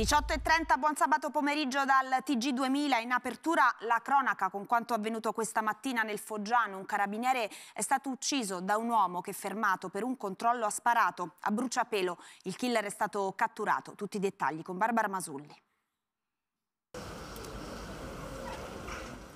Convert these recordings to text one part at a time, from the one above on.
18.30, buon sabato pomeriggio dal TG2000. In apertura la cronaca con quanto avvenuto questa mattina nel Foggiano. Un carabiniere è stato ucciso da un uomo che fermato per un controllo ha sparato a bruciapelo. Il killer è stato catturato. Tutti i dettagli con Barbara Masulli.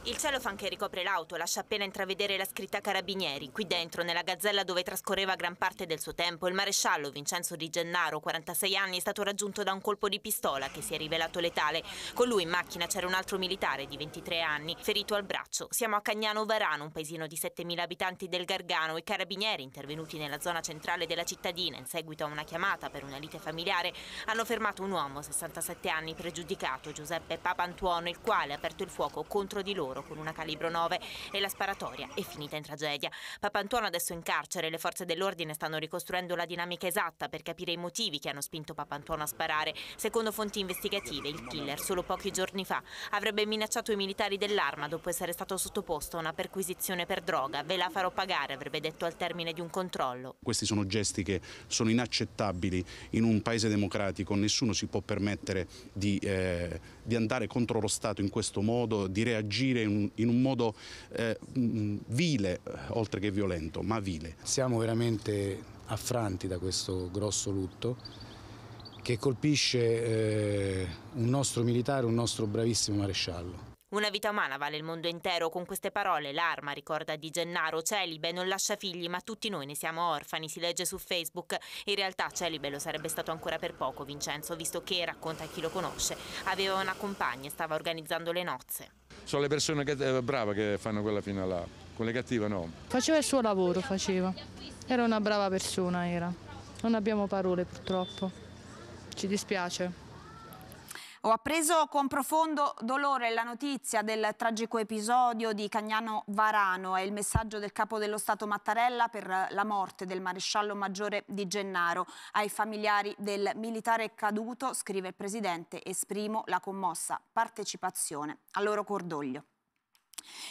Il cellophane che ricopre l'auto lascia appena intravedere la scritta Carabinieri. Qui dentro, nella gazzella dove trascorreva gran parte del suo tempo, il maresciallo Vincenzo Di Gennaro, 46 anni, è stato raggiunto da un colpo di pistola che si è rivelato letale. Con lui in macchina c'era un altro militare di 23 anni, ferito al braccio. Siamo a Cagnano Varano, un paesino di 7.000 abitanti del Gargano. I carabinieri, intervenuti nella zona centrale della cittadina in seguito a una chiamata per una lite familiare, hanno fermato un uomo, 67 anni, pregiudicato, Giuseppe Papantuono, il quale ha aperto il fuoco contro di loro loro con una calibro 9 e la sparatoria è finita in tragedia. Papantuono adesso in carcere, le forze dell'ordine stanno ricostruendo la dinamica esatta per capire i motivi che hanno spinto Papantuono a sparare. Secondo fonti investigative, il killer solo pochi giorni fa avrebbe minacciato i militari dell'arma dopo essere stato sottoposto a una perquisizione per droga. Ve la farò pagare, avrebbe detto al termine di un controllo. Questi sono gesti che sono inaccettabili in un paese democratico. Nessuno si può permettere di, eh, di andare contro lo Stato in questo modo, di reagire in, in un modo eh, vile, eh, oltre che violento, ma vile. Siamo veramente affranti da questo grosso lutto che colpisce eh, un nostro militare, un nostro bravissimo maresciallo. Una vita umana vale il mondo intero, con queste parole l'arma ricorda di Gennaro, celibe, non lascia figli, ma tutti noi ne siamo orfani, si legge su Facebook. In realtà celibe lo sarebbe stato ancora per poco Vincenzo, visto che, racconta a chi lo conosce, aveva una compagna e stava organizzando le nozze sono le persone eh, brave che fanno quella fino là, con le cattive no. Faceva il suo lavoro, faceva. Era una brava persona, era. Non abbiamo parole purtroppo. Ci dispiace. Ho appreso con profondo dolore la notizia del tragico episodio di Cagnano Varano e il messaggio del capo dello Stato Mattarella per la morte del maresciallo maggiore di Gennaro. Ai familiari del militare caduto, scrive il Presidente, esprimo la commossa partecipazione al loro cordoglio.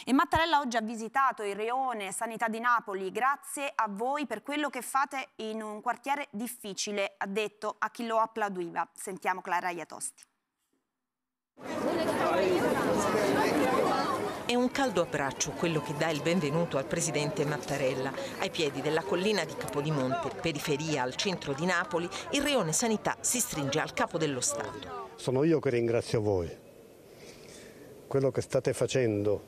E Mattarella oggi ha visitato il Reone Sanità di Napoli. Grazie a voi per quello che fate in un quartiere difficile, ha detto a chi lo applaudiva. Sentiamo Clara Iatosti. È un caldo abbraccio quello che dà il benvenuto al presidente Mattarella. Ai piedi della collina di Capodimonte, periferia al centro di Napoli, il rione sanità si stringe al capo dello Stato. Sono io che ringrazio voi. Quello che state facendo,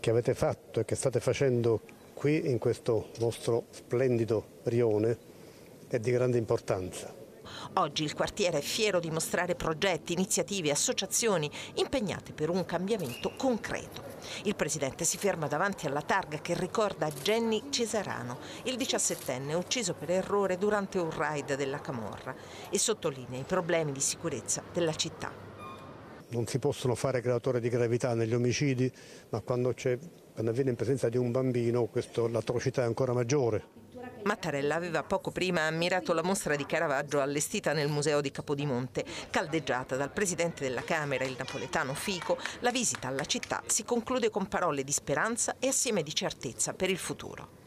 che avete fatto e che state facendo qui in questo vostro splendido rione è di grande importanza. Oggi il quartiere è fiero di mostrare progetti, iniziative, e associazioni impegnate per un cambiamento concreto. Il presidente si ferma davanti alla targa che ricorda Jenny Cesarano, il 17enne ucciso per errore durante un raid della Camorra e sottolinea i problemi di sicurezza della città non si possono fare creatori di gravità negli omicidi, ma quando, quando avviene in presenza di un bambino questo, l'atrocità è ancora maggiore. Mattarella aveva poco prima ammirato la mostra di Caravaggio allestita nel museo di Capodimonte. Caldeggiata dal presidente della Camera, il napoletano Fico, la visita alla città si conclude con parole di speranza e assieme di certezza per il futuro.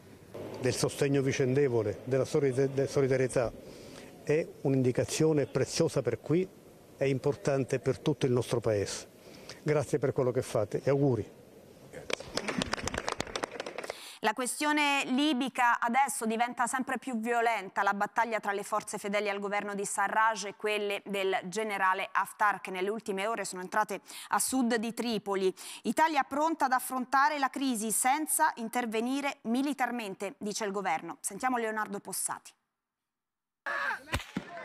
Del sostegno vicendevole, della solidarietà è un'indicazione preziosa per qui, è importante per tutto il nostro Paese. Grazie per quello che fate e auguri. La questione libica adesso diventa sempre più violenta, la battaglia tra le forze fedeli al governo di Sarraj e quelle del generale Haftar che nelle ultime ore sono entrate a sud di Tripoli. Italia pronta ad affrontare la crisi senza intervenire militarmente, dice il governo. Sentiamo Leonardo Possati.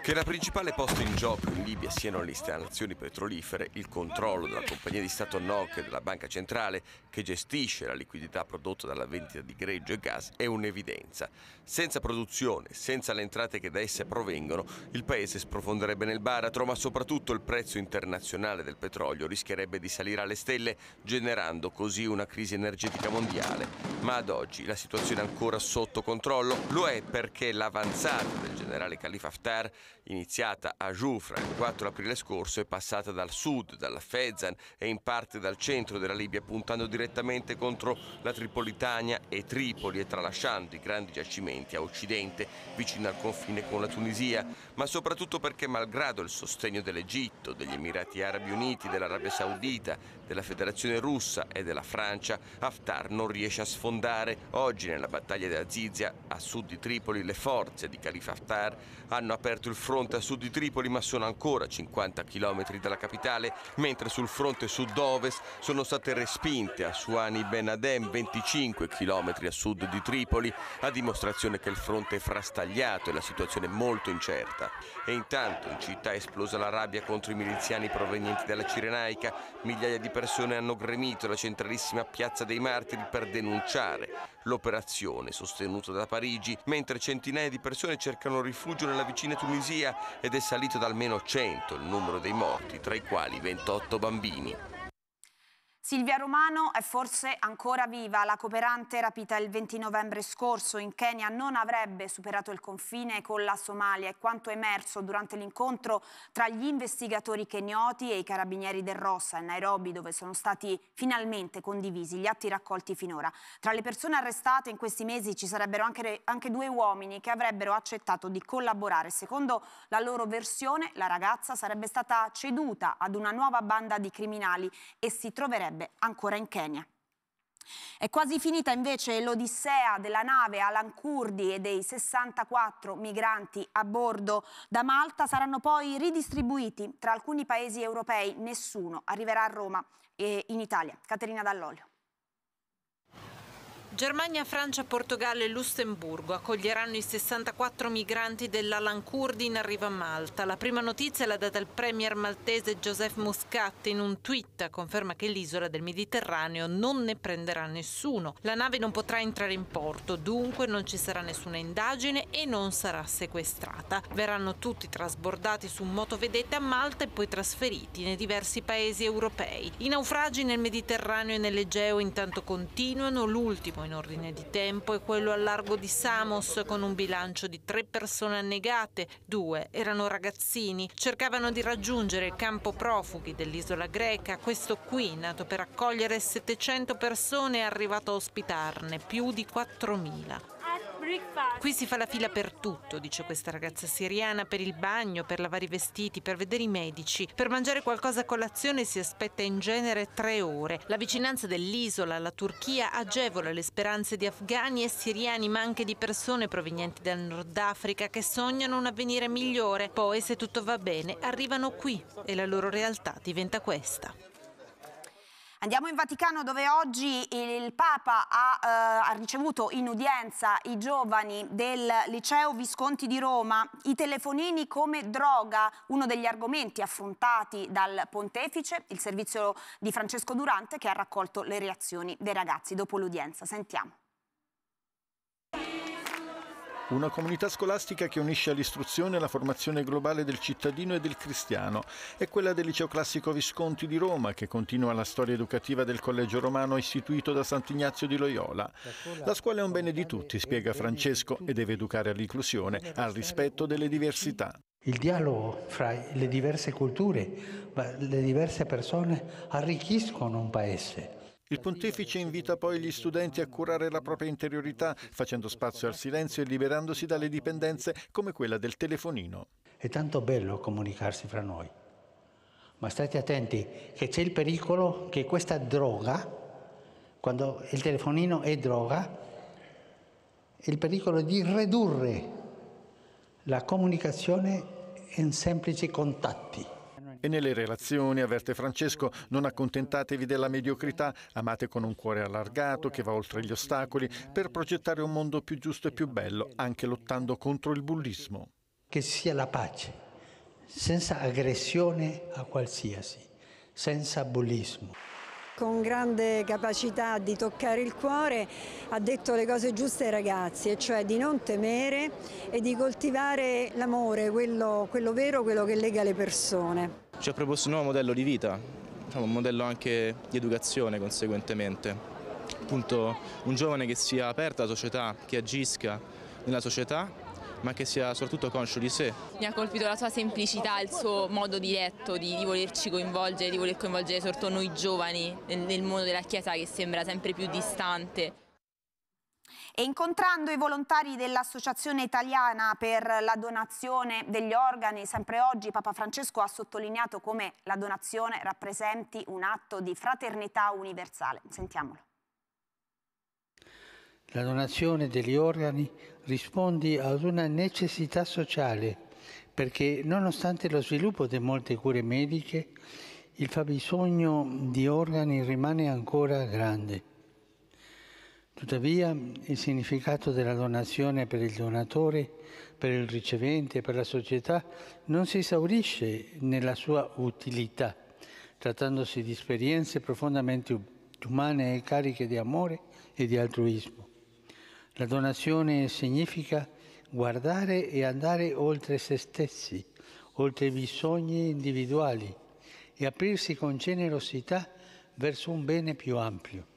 Che la principale posta in gioco in Libia siano le installazioni petrolifere, il controllo della compagnia di Stato NOC e della banca centrale che gestisce la liquidità prodotta dalla vendita di greggio e gas è un'evidenza. Senza produzione, senza le entrate che da esse provengono, il paese sprofonderebbe nel baratro, ma soprattutto il prezzo internazionale del petrolio rischierebbe di salire alle stelle, generando così una crisi energetica mondiale. Ma ad oggi la situazione è ancora sotto controllo, lo è perché l'avanzata del generale Khalifa Haftar iniziata a Jufra il 4 aprile scorso, è passata dal sud, dalla Fezzan e in parte dal centro della Libia, puntando direttamente contro la Tripolitania e Tripoli e tralasciando i grandi giacimenti a occidente, vicino al confine con la Tunisia, ma soprattutto perché malgrado il sostegno dell'Egitto, degli Emirati Arabi Uniti, dell'Arabia Saudita, della Federazione Russa e della Francia, Haftar non riesce a sfondare. Oggi nella battaglia di Azizia, a sud di Tripoli, le forze di Calif Haftar hanno aperto il fronte a sud di Tripoli ma sono ancora 50 km dalla capitale, mentre sul fronte sud-ovest sono state respinte a Suani Ben Adem 25 km a sud di Tripoli, a dimostrazione che il fronte è frastagliato e la situazione è molto incerta. E intanto in città è esplosa la rabbia contro i miliziani provenienti dalla Cirenaica, migliaia di persone hanno gremito la centralissima piazza dei martiri per denunciare l'operazione sostenuta da Parigi, mentre centinaia di persone cercano rifugio nella vicina Tunisia ed è salito da almeno 100 il numero dei morti, tra i quali 28 bambini. Silvia Romano è forse ancora viva. La cooperante rapita il 20 novembre scorso in Kenya non avrebbe superato il confine con la Somalia È quanto emerso durante l'incontro tra gli investigatori kenioti e i carabinieri del Rossa a Nairobi dove sono stati finalmente condivisi gli atti raccolti finora. Tra le persone arrestate in questi mesi ci sarebbero anche, anche due uomini che avrebbero accettato di collaborare. Secondo la loro versione la ragazza sarebbe stata ceduta ad una nuova banda di criminali e si troverebbe sarebbe ancora in Kenya. È quasi finita invece l'odissea della nave Alan Kurdi e dei 64 migranti a bordo. Da Malta saranno poi ridistribuiti tra alcuni paesi europei. Nessuno arriverà a Roma e in Italia. Caterina Dall'Olio. Germania, Francia, Portogallo e Lussemburgo accoglieranno i 64 migranti dell'Alan Kurdi in arrivo a Malta. La prima notizia l'ha data il premier maltese Joseph Muscat in un tweet, conferma che l'isola del Mediterraneo non ne prenderà nessuno. La nave non potrà entrare in porto, dunque non ci sarà nessuna indagine e non sarà sequestrata. Verranno tutti trasbordati su un motovedette a Malta e poi trasferiti nei diversi paesi europei. I naufragi nel Mediterraneo e nell'Egeo intanto continuano, l'ultimo in ordine di tempo è quello al largo di Samos con un bilancio di tre persone annegate, due erano ragazzini, cercavano di raggiungere il campo profughi dell'isola greca, questo qui nato per accogliere 700 persone è arrivato a ospitarne più di 4.000. Qui si fa la fila per tutto, dice questa ragazza siriana, per il bagno, per lavare i vestiti, per vedere i medici. Per mangiare qualcosa a colazione si aspetta in genere tre ore. La vicinanza dell'isola alla Turchia agevola le speranze di afghani e siriani, ma anche di persone provenienti dal Nord Africa che sognano un avvenire migliore. Poi, se tutto va bene, arrivano qui e la loro realtà diventa questa. Andiamo in Vaticano dove oggi il Papa ha, eh, ha, ricevuto in udienza i giovani del liceo Visconti di Roma, i telefonini come droga, uno degli argomenti affrontati dal pontefice, il servizio di Francesco Durante che ha raccolto le reazioni dei ragazzi dopo l'udienza. Sentiamo. Una comunità scolastica che unisce all'istruzione la formazione globale del cittadino e del cristiano è quella del Liceo Classico Visconti di Roma, che continua la storia educativa del Collegio Romano istituito da Sant'Ignazio di Loyola. La scuola è un bene di tutti, spiega Francesco, e deve educare all'inclusione, al rispetto delle diversità. Il dialogo fra le diverse culture, le diverse persone arricchiscono un paese il pontefice invita poi gli studenti a curare la propria interiorità, facendo spazio al silenzio e liberandosi dalle dipendenze come quella del telefonino. È tanto bello comunicarsi fra noi, ma state attenti che c'è il pericolo che questa droga, quando il telefonino è droga, il pericolo di ridurre la comunicazione in semplici contatti. E nelle relazioni, avverte Francesco, non accontentatevi della mediocrità, amate con un cuore allargato che va oltre gli ostacoli per progettare un mondo più giusto e più bello, anche lottando contro il bullismo. Che sia la pace, senza aggressione a qualsiasi, senza bullismo con grande capacità di toccare il cuore, ha detto le cose giuste ai ragazzi, e cioè di non temere e di coltivare l'amore, quello, quello vero, quello che lega le persone ci ha proposto un nuovo modello di vita, diciamo, un modello anche di educazione conseguentemente. Appunto un giovane che sia aperto alla società, che agisca nella società ma che sia soprattutto conscio di sé. Mi ha colpito la sua semplicità, il suo modo diretto di, di volerci coinvolgere, di voler coinvolgere soprattutto noi giovani nel, nel mondo della Chiesa che sembra sempre più distante e incontrando i volontari dell'Associazione Italiana per la donazione degli organi, sempre oggi Papa Francesco ha sottolineato come la donazione rappresenti un atto di fraternità universale. Sentiamolo. La donazione degli organi risponde ad una necessità sociale perché nonostante lo sviluppo di molte cure mediche, il fabbisogno di organi rimane ancora grande. Tuttavia il significato della donazione per il donatore, per il ricevente, per la società non si esaurisce nella sua utilità, trattandosi di esperienze profondamente umane e cariche di amore e di altruismo. La donazione significa guardare e andare oltre se stessi, oltre i bisogni individuali e aprirsi con generosità verso un bene più ampio.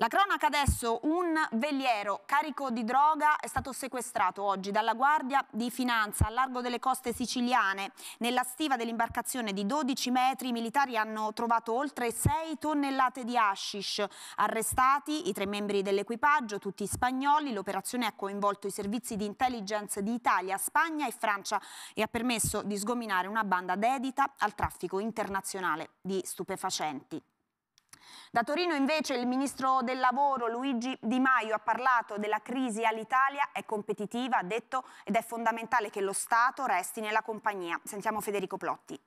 La cronaca adesso, un veliero carico di droga è stato sequestrato oggi dalla Guardia di Finanza a largo delle coste siciliane. Nella stiva dell'imbarcazione di 12 metri i militari hanno trovato oltre 6 tonnellate di hashish. Arrestati i tre membri dell'equipaggio, tutti spagnoli, l'operazione ha coinvolto i servizi di intelligence di Italia, Spagna e Francia e ha permesso di sgominare una banda dedita al traffico internazionale di stupefacenti. Da Torino invece il ministro del lavoro Luigi Di Maio ha parlato della crisi all'Italia, è competitiva, ha detto, ed è fondamentale che lo Stato resti nella compagnia. Sentiamo Federico Plotti.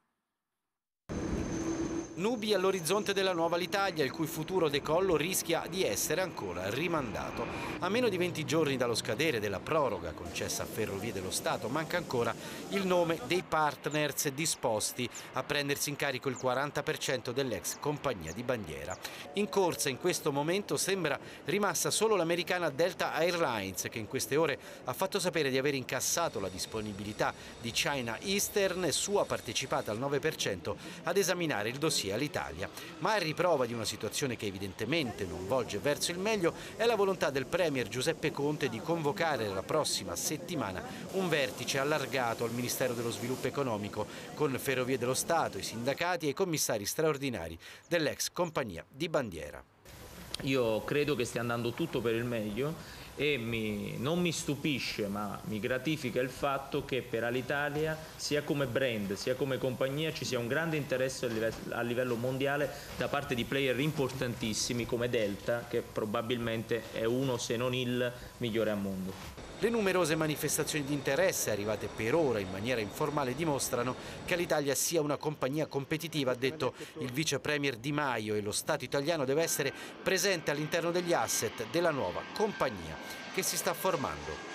Nubi all'orizzonte della nuova l'Italia, il cui futuro decollo rischia di essere ancora rimandato. A meno di 20 giorni dallo scadere della proroga concessa a Ferrovie dello Stato, manca ancora il nome dei partners disposti a prendersi in carico il 40% dell'ex compagnia di bandiera. In corsa in questo momento sembra rimasta solo l'americana Delta Airlines, che in queste ore ha fatto sapere di aver incassato la disponibilità di China Eastern, sua partecipata al 9%, ad esaminare il dossier così all'Italia, ma a riprova di una situazione che evidentemente non volge verso il meglio è la volontà del Premier Giuseppe Conte di convocare la prossima settimana un vertice allargato al Ministero dello Sviluppo Economico con Ferrovie dello Stato, i sindacati e i commissari straordinari dell'ex compagnia di bandiera. Io credo che stia andando tutto per il meglio e mi, non mi stupisce ma mi gratifica il fatto che per Alitalia sia come brand sia come compagnia ci sia un grande interesse a livello, a livello mondiale da parte di player importantissimi come Delta che probabilmente è uno se non il migliore al mondo. Le numerose manifestazioni di interesse arrivate per ora in maniera informale dimostrano che l'Italia sia una compagnia competitiva, ha detto il vice premier Di Maio e lo Stato italiano deve essere presente all'interno degli asset della nuova compagnia che si sta formando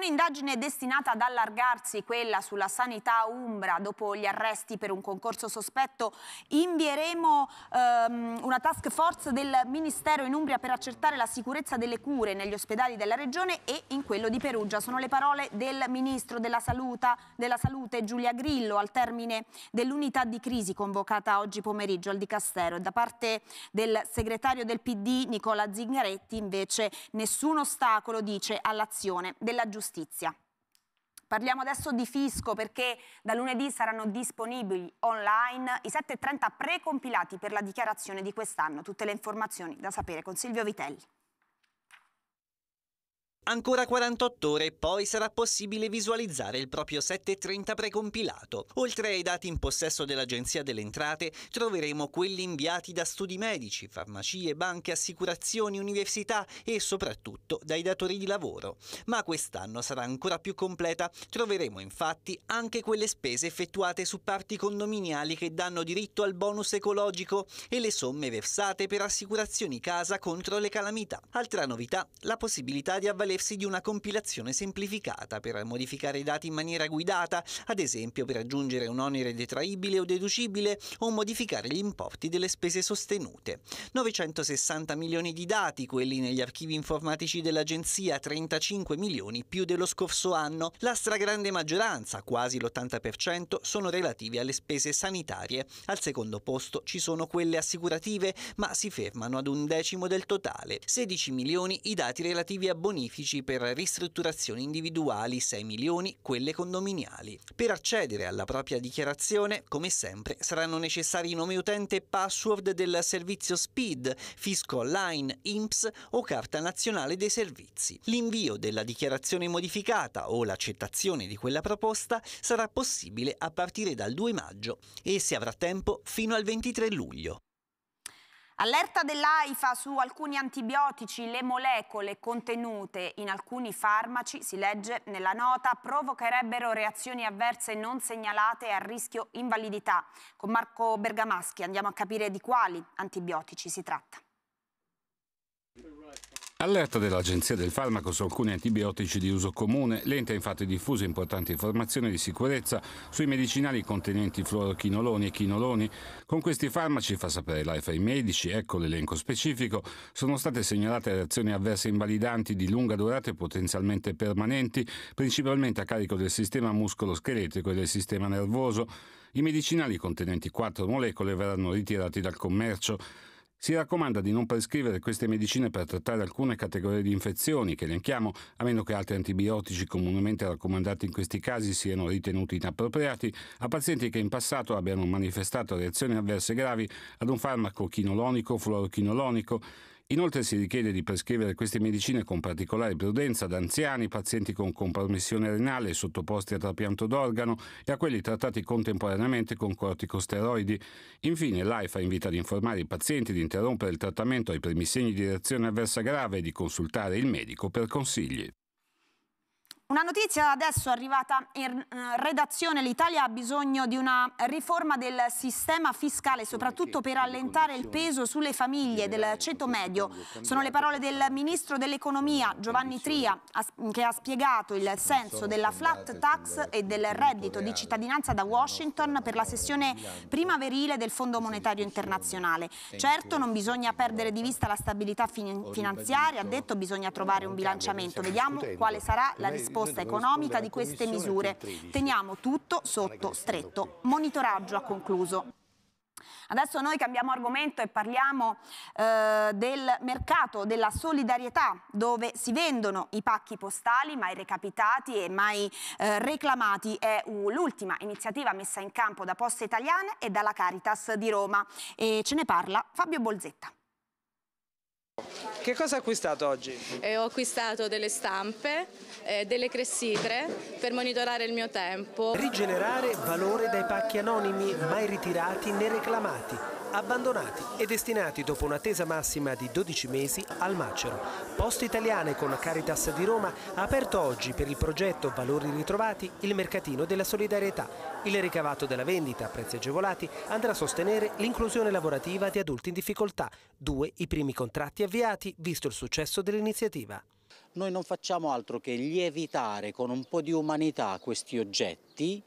un'indagine destinata ad allargarsi, quella sulla sanità umbra, dopo gli arresti per un concorso sospetto, invieremo ehm, una task force del Ministero in Umbria per accertare la sicurezza delle cure negli ospedali della Regione e in quello di Perugia. Sono le parole del Ministro della, Saluta, della Salute Giulia Grillo al termine dell'unità di crisi convocata oggi pomeriggio al Dicastero e da parte del segretario del PD Nicola Zingaretti invece nessun ostacolo, dice, all'azione della giustizia giustizia. Parliamo adesso di fisco perché da lunedì saranno disponibili online i 7.30 precompilati per la dichiarazione di quest'anno. Tutte le informazioni da sapere con Silvio Vitelli. Ancora 48 ore e poi sarà possibile visualizzare il proprio 730 precompilato. Oltre ai dati in possesso dell'Agenzia delle Entrate, troveremo quelli inviati da studi medici, farmacie, banche, assicurazioni, università e soprattutto dai datori di lavoro. Ma quest'anno sarà ancora più completa, troveremo infatti anche quelle spese effettuate su parti condominiali che danno diritto al bonus ecologico e le somme versate per assicurazioni casa contro le calamità. Altra novità, la possibilità di avvalersi servirsi di una compilazione semplificata per modificare i dati in maniera guidata, ad esempio per aggiungere un onere detraibile o deducibile o modificare gli importi delle spese sostenute. 960 milioni di dati, quelli negli archivi informatici dell'agenzia, 35 milioni più dello scorso anno. La stragrande maggioranza, quasi l'80%, sono relativi alle spese sanitarie. Al secondo posto ci sono quelle assicurative, ma si fermano ad un decimo del totale. 16 milioni i dati relativi a bonifici specifici per ristrutturazioni individuali 6 milioni, quelle condominiali. Per accedere alla propria dichiarazione, come sempre, saranno necessari nome utente e password del servizio SPID, fisco online, INPS o carta nazionale dei servizi. L'invio della dichiarazione modificata o l'accettazione di quella proposta sarà possibile a partire dal 2 maggio e si avrà tempo fino al 23 luglio. Allerta dell'AIFA su alcuni antibiotici, le molecole contenute in alcuni farmaci, si legge nella nota, provocherebbero reazioni avverse non segnalate a rischio invalidità. Con Marco Bergamaschi andiamo a capire di quali antibiotici si tratta. Allerta dell'Agenzia del Farmaco su alcuni antibiotici di uso comune, l'ente ha infatti diffuso importanti informazioni di sicurezza sui medicinali contenenti fluorochinoloni e chinoloni. Con questi farmaci, fa sapere l'AIFA ai medici, ecco l'elenco specifico, sono state segnalate reazioni avverse invalidanti di lunga durata e potenzialmente permanenti, principalmente a carico del sistema muscoloscheletrico e del sistema nervoso. I medicinali contenenti quattro molecole verranno ritirati dal commercio. Si raccomanda di non prescrivere queste medicine per trattare alcune categorie di infezioni che elenchiamo, a meno che altri antibiotici comunemente raccomandati in questi casi siano ritenuti inappropriati, a pazienti che in passato abbiano manifestato reazioni avverse gravi ad un farmaco chinolonico o fluorochinolonico Inoltre si richiede di prescrivere queste medicine con particolare prudenza ad anziani, pazienti con compromissione renale sottoposti a trapianto d'organo e a quelli trattati contemporaneamente con corticosteroidi. Infine l'AIFA invita ad informare i pazienti di interrompere il trattamento ai primi segni di reazione avversa grave e di consultare il medico per consigli. Una notizia adesso arrivata in eh, redazione, l'Italia ha bisogno di una riforma del sistema fiscale, soprattutto per allentare il peso sulle famiglie del ceto medio. Sono le parole del Ministro dell'Economia Giovanni Tria che ha spiegato il senso della flat tax e del reddito di cittadinanza da Washington per la sessione primaverile del Fondo Monetario Internazionale. Certo non bisogna perdere di vista la stabilità finanziaria, ha detto bisogna trovare un bilanciamento. Vediamo quale sarà la risposta risposta economica di queste misure. Teniamo tutto sotto stretto. Monitoraggio ha concluso. Adesso noi cambiamo argomento e parliamo eh, del mercato della solidarietà, dove si vendono i pacchi postali mai recapitati e mai eh, reclamati. È uh, l'ultima iniziativa messa in campo da Poste Italiane e dalla Caritas di Roma. E ce ne parla Fabio Bolzetta. Che cosa ha acquistato oggi? Eh, ho acquistato delle stampe, eh, delle cressidre per monitorare il mio tempo. Rigenerare valore dai pacchi anonimi, mai ritirati né reclamati abbandonati e destinati dopo un'attesa massima di 12 mesi al macero. Poste Italiane con Caritas di Roma ha aperto oggi per il progetto Valori Ritrovati il mercatino della solidarietà. Il ricavato della vendita a prezzi agevolati andrà a sostenere l'inclusione lavorativa di adulti in difficoltà, due i primi contratti avviati visto il successo dell'iniziativa noi non facciamo altro che lievitare con un po' di umanità questi oggetti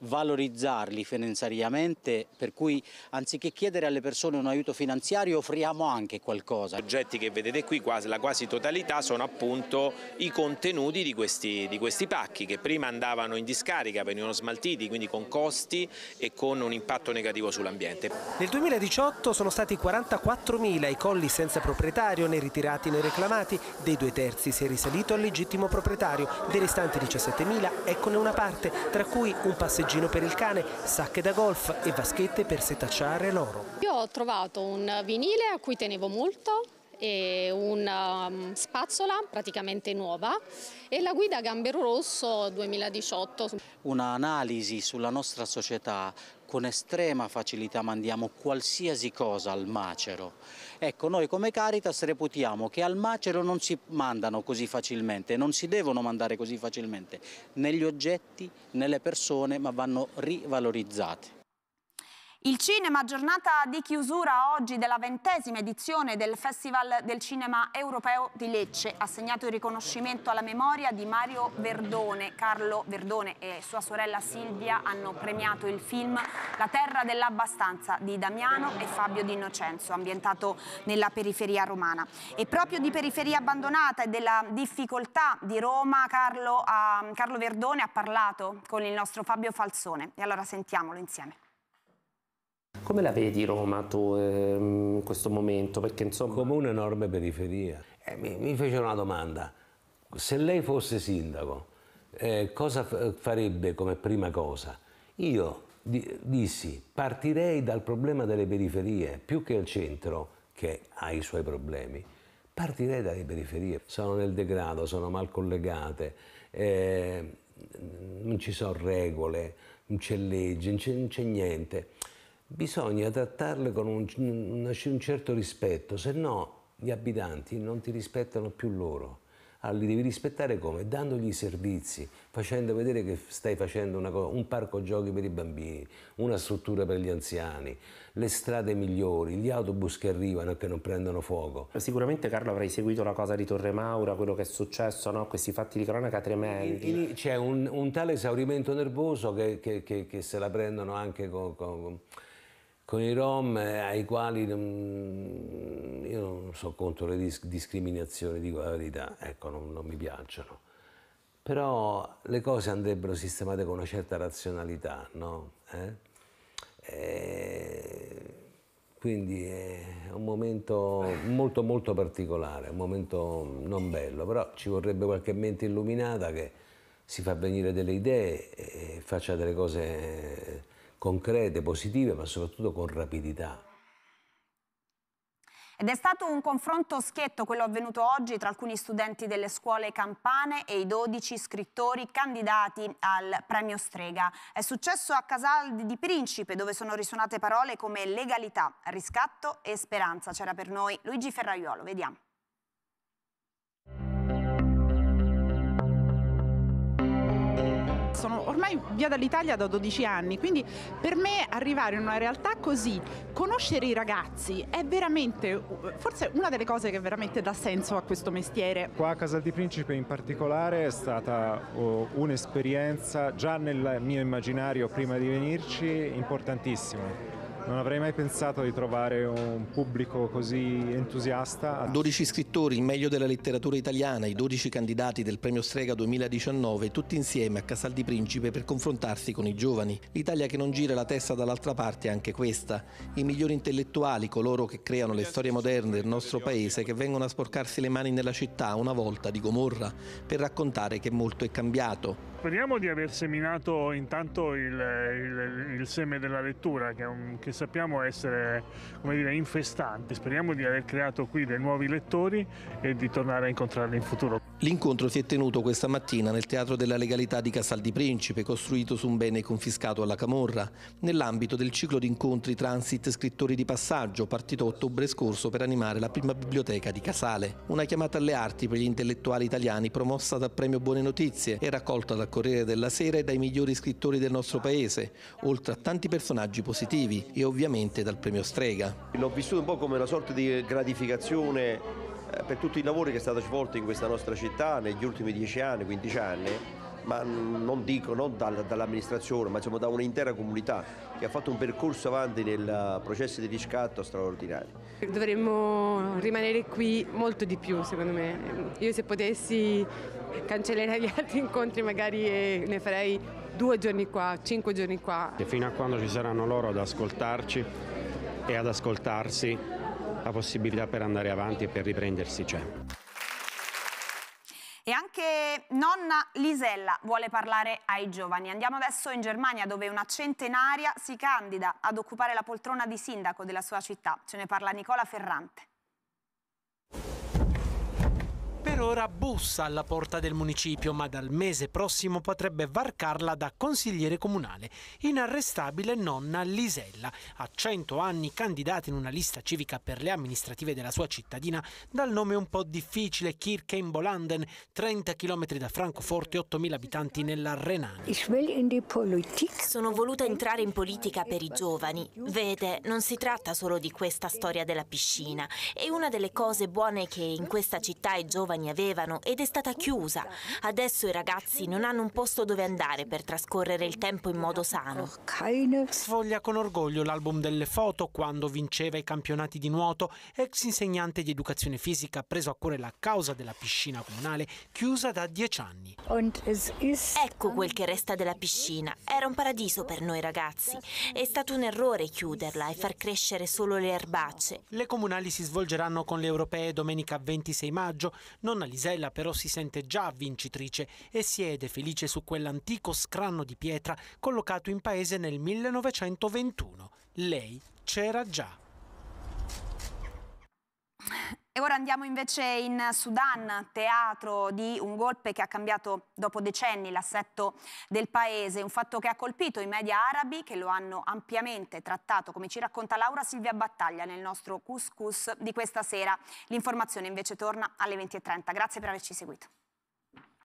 valorizzarli finanziariamente, per cui anziché chiedere alle persone un aiuto finanziario offriamo anche qualcosa. Gli oggetti che vedete qui, quasi, la quasi totalità, sono appunto i contenuti di questi, di questi pacchi che prima andavano in discarica, venivano smaltiti, quindi con costi e con un impatto negativo sull'ambiente. Nel 2018 sono stati 44.000 i colli senza proprietario, né ritirati né reclamati, dei due terzi si è risalito al legittimo proprietario, dei restanti 17.000 eccone una parte, tra cui un passeggino per il cane, sacche da golf e vaschette per setacciare l'oro. Io ho trovato un vinile a cui tenevo molto e una um, spazzola praticamente nuova e la guida Gambero Rosso 2018. Un'analisi sulla nostra società, con estrema facilità mandiamo qualsiasi cosa al macero. Ecco, noi come Caritas reputiamo che al macero non si mandano così facilmente, non si devono mandare così facilmente negli oggetti, nelle persone, ma vanno rivalorizzate. Il cinema, giornata di chiusura oggi della ventesima edizione del Festival del Cinema Europeo di Lecce, ha segnato il riconoscimento alla memoria di Mario Verdone. Carlo Verdone e sua sorella Silvia hanno premiato il film La terra dell'abbastanza di Damiano e Fabio D'Innocenzo, ambientato nella periferia romana. E proprio di periferia abbandonata e della difficoltà di Roma, Carlo, uh, Carlo Verdone ha parlato con il nostro Fabio Falsone. E allora sentiamolo insieme. Come la vedi Roma tu eh, in questo momento? Perché, insomma... Come un'enorme periferia. Eh, mi, mi fece una domanda, se lei fosse sindaco, eh, cosa farebbe come prima cosa? Io di dissi, partirei dal problema delle periferie, più che il centro, che ha i suoi problemi, partirei dalle periferie. Sono nel degrado, sono mal collegate, eh, non ci sono regole, non c'è legge, non c'è niente bisogna trattarle con un, un, certo rispetto, se no gli abitanti non ti rispettano più loro. Allora, ah, li devi rispettare come? Dandogli i servizi, facendo vedere che stai facendo una, un parco giochi per i bambini, una struttura per gli anziani, le strade migliori, gli autobus che arrivano e che non prendono fuoco. Sicuramente Carlo avrai seguito la cosa di Torre Maura, quello che è successo, no? questi fatti di cronaca tremendi. c'è un, un, tale esaurimento nervoso che, che, che, che, se la prendono anche con, con con i rom eh, ai quali io non sono contro le dis- discriminazioni, dico la verità, ecco, non, non mi piacciono però le cose andrebbero sistemate con una certa razionalità, no? Eh? E eh, quindi è un momento molto molto particolare, un momento non bello, però ci vorrebbe qualche mente illuminata che si fa venire delle idee e faccia delle cose concrete, positive, ma soprattutto con rapidità. Ed è stato un confronto schietto quello avvenuto oggi tra alcuni studenti delle scuole campane e i 12 scrittori candidati al premio Strega. È successo a Casal di Principe dove sono risuonate parole come legalità, riscatto e speranza. C'era per noi Luigi Ferraiuolo, vediamo. sono ormai via dall'Italia da 12 anni, quindi per me arrivare in una realtà così, conoscere i ragazzi è veramente, forse una delle cose che veramente dà senso a questo mestiere. Qua a Casal di Principe in particolare è stata oh, un'esperienza già nel mio immaginario prima di venirci importantissima. Non avrei mai pensato di trovare un pubblico così entusiasta. 12 scrittori, il meglio della letteratura italiana, i 12 candidati del Premio Strega 2019, tutti insieme a Casal di Principe per confrontarsi con i giovani. L'Italia che non gira la testa dall'altra parte è anche questa. I migliori intellettuali, coloro che creano le storie moderne del nostro paese, che vengono a sporcarsi le mani nella città una volta di Gomorra per raccontare che molto è cambiato. Speriamo di aver seminato intanto il, il, il seme della lettura, che, è un, che sappiamo essere dire, infestanti. Speriamo di aver creato qui dei nuovi lettori e di tornare a incontrarli in futuro. L'incontro si è tenuto questa mattina nel Teatro della Legalità di Casal di Principe, costruito su un bene confiscato alla Camorra, nell'ambito del ciclo di incontri Transit Scrittori di Passaggio, partito ottobre scorso per animare la prima biblioteca di Casale. Una chiamata alle arti per gli intellettuali italiani promossa dal premio Buone Notizie e raccolta dal Corriere della Sera e dai migliori scrittori del nostro paese, oltre a tanti personaggi positivi e ovviamente dal premio Strega. L'ho vissuto un po' come una sorta di gratificazione eh, per tutto il lavoro che è stato svolto in questa nostra città negli ultimi 10 anni, 15 anni, ma non dico non dall'amministrazione, ma insomma da un'intera comunità che ha fatto un percorso avanti nel processo di riscatto straordinario. Dovremmo rimanere qui molto di più, secondo me. Io se potessi cancellerei gli altri incontri magari ne farei due giorni qua, cinque giorni qua. E fino a quando ci saranno loro ad ascoltarci e ad ascoltarsi la possibilità per andare avanti e per riprendersi c'è. Cioè. E anche nonna Lisella vuole parlare ai giovani. Andiamo adesso in Germania dove una centenaria si candida ad occupare la poltrona di sindaco della sua città. Ce ne parla Nicola Ferrante. Per ora bussa alla porta del municipio, ma dal mese prossimo potrebbe varcarla da consigliere comunale. Inarrestabile nonna Lisella, a 100 anni candidata in una lista civica per le amministrative della sua cittadina, dal nome un po' difficile Kirkenbolanden, 30 km da Francoforte, 8.000 abitanti nella Renania. Sono voluta entrare in politica per i giovani. Vede, non si tratta solo di questa storia della piscina. È una delle cose buone che in questa città i giovani avevano ed è stata chiusa. Adesso i ragazzi non hanno un posto dove andare per trascorrere il tempo in modo sano. Sfoglia con orgoglio l'album delle foto quando vinceva i campionati di nuoto, ex insegnante di educazione fisica ha preso a cuore la causa della piscina comunale chiusa da dieci anni. Ecco quel che resta della piscina. Era un paradiso per noi ragazzi. È stato un errore chiuderla e far crescere solo le erbacce. Le comunali si svolgeranno con le europee domenica 26 maggio. Non Donna Lisella però si sente già vincitrice e siede felice su quell'antico scranno di pietra collocato in paese nel 1921. Lei c'era già. E ora andiamo invece in Sudan, teatro di un golpe che ha cambiato dopo decenni l'assetto del paese, un fatto che ha colpito i media arabi che lo hanno ampiamente trattato, come ci racconta Laura Silvia Battaglia nel nostro Couscous di questa sera. L'informazione invece torna alle 20.30. Grazie per averci seguito.